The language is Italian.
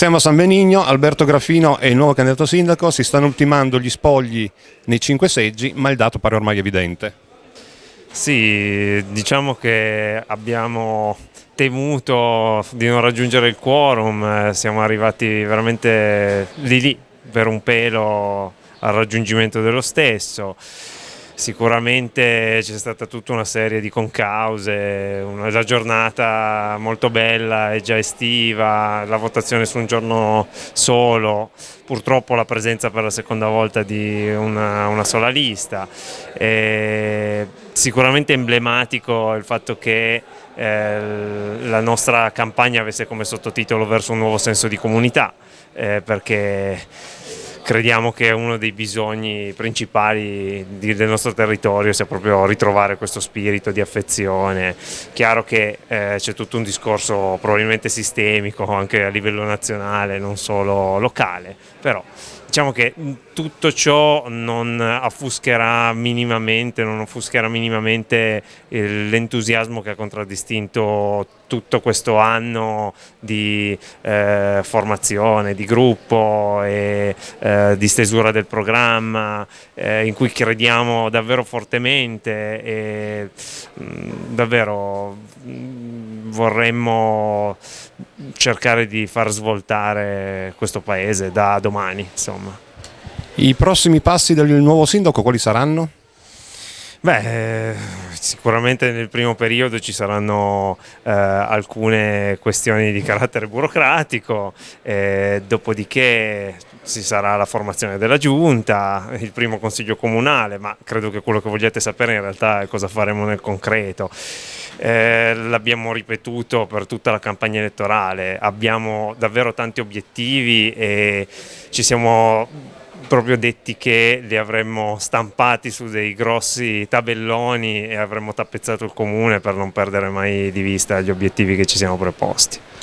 Siamo a San Benigno, Alberto Grafino è il nuovo candidato sindaco, si stanno ultimando gli spogli nei cinque seggi, ma il dato pare ormai evidente. Sì, diciamo che abbiamo temuto di non raggiungere il quorum, eh, siamo arrivati veramente lì lì per un pelo al raggiungimento dello stesso sicuramente c'è stata tutta una serie di concause, una, la giornata molto bella e già estiva, la votazione su un giorno solo, purtroppo la presenza per la seconda volta di una, una sola lista. E sicuramente emblematico il fatto che eh, la nostra campagna avesse come sottotitolo verso un nuovo senso di comunità, eh, perché crediamo che uno dei bisogni principali di, del nostro territorio sia proprio ritrovare questo spirito di affezione. Chiaro che eh, c'è tutto un discorso probabilmente sistemico anche a livello nazionale, non solo locale, però diciamo che mm, tutto ciò non affuscherà minimamente, non offuscherà minimamente eh, l'entusiasmo che ha contraddistinto tutto questo anno di eh, formazione, di gruppo e eh, eh, di stesura del programma eh, in cui crediamo davvero fortemente e mh, mm, davvero mh, mm, vorremmo cercare di far svoltare questo paese da domani. Insomma. I prossimi passi del nuovo sindaco quali saranno? Beh, eh, sicuramente nel primo periodo ci saranno eh, alcune questioni di carattere burocratico, eh, dopodiché ci sarà la formazione della giunta, il primo consiglio comunale, ma credo che quello che vogliate sapere in realtà è cosa faremo nel concreto. Eh, l'abbiamo ripetuto per tutta la campagna elettorale, abbiamo davvero tanti obiettivi e ci siamo proprio detti che li avremmo stampati su dei grossi tabelloni e avremmo tappezzato il comune per non perdere mai di vista gli obiettivi che ci siamo preposti.